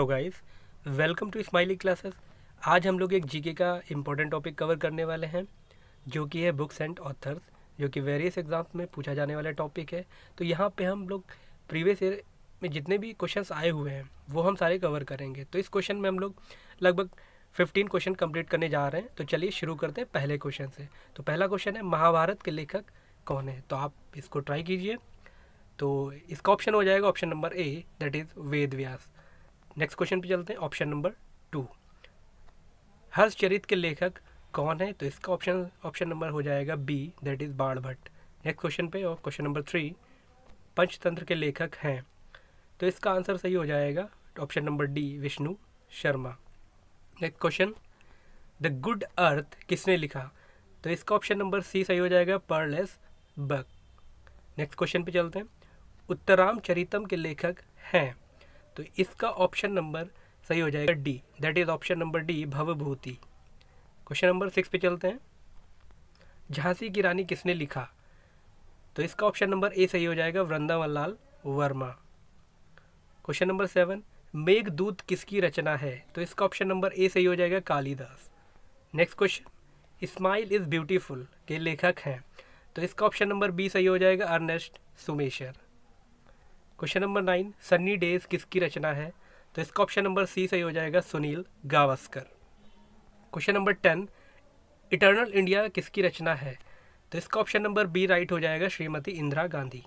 hello guys welcome to smiley classes आज हम लोग एक जीके का इम्पोर्टेंट टॉपिक कवर करने वाले हैं जो कि है बुक्स एंड ऑथर्स जो कि वेरियस एग्जाम्स में पूछा जाने वाला टॉपिक है तो यहाँ पे हम लोग प्रीवियस ईयर में जितने भी क्वेश्चंस आए हुए हैं वो हम सारे कवर करेंगे तो इस क्वेश्चन में हम लोग लगभग फिफ्टीन क्वेश्चन कम्प्लीट करने जा रहे हैं तो चलिए शुरू करते हैं पहले क्वेश्चन से तो पहला क्वेश्चन है महाभारत के लेखक कौन है तो आप इसको ट्राई कीजिए तो इसका ऑप्शन हो जाएगा option number A that is Ved Vyas next question पे चलते हैं option number two Harsh Charit के लेखक कौन है तो इसका ऑप्शन ऑप्शन नंबर हो जाएगा बी दैट इज़ बाण भट्ट नेक्स्ट क्वेश्चन पे और क्वेश्चन नंबर थ्री पंचतंत्र के लेखक हैं तो इसका आंसर सही हो जाएगा option number D Vishnu Sharma next question the good earth किसने लिखा तो इसका ऑप्शन नंबर सी सही हो जाएगा पर्लेस बक नेक्स्ट क्वेश्चन पे चलते हैं उत्तराम चरितम के लेखक हैं तो इसका ऑप्शन नंबर सही हो जाएगा D that is option number D Bhavabhuti question number six पे चलते हैं झांसी की रानी किसने लिखा तो इसका ऑप्शन नंबर ए सही हो जाएगा Vrindavan Lal Verma question number seven Meghdoot किसकी रचना है तो इसका ऑप्शन नंबर ए सही हो जाएगा Kalidas next question smile is beautiful के लेखक हैं तो इसका ऑप्शन नंबर बी सही हो जाएगा अर्नेस्ट सुमेशर question number nine sunny days किसकी रचना है तो इसका ऑप्शन नंबर सी सही हो जाएगा Sunil Gavaskar question number ten eternal India किसकी रचना है तो इसका ऑप्शन नंबर बी राइट हो जाएगा श्रीमती इंदिरा गांधी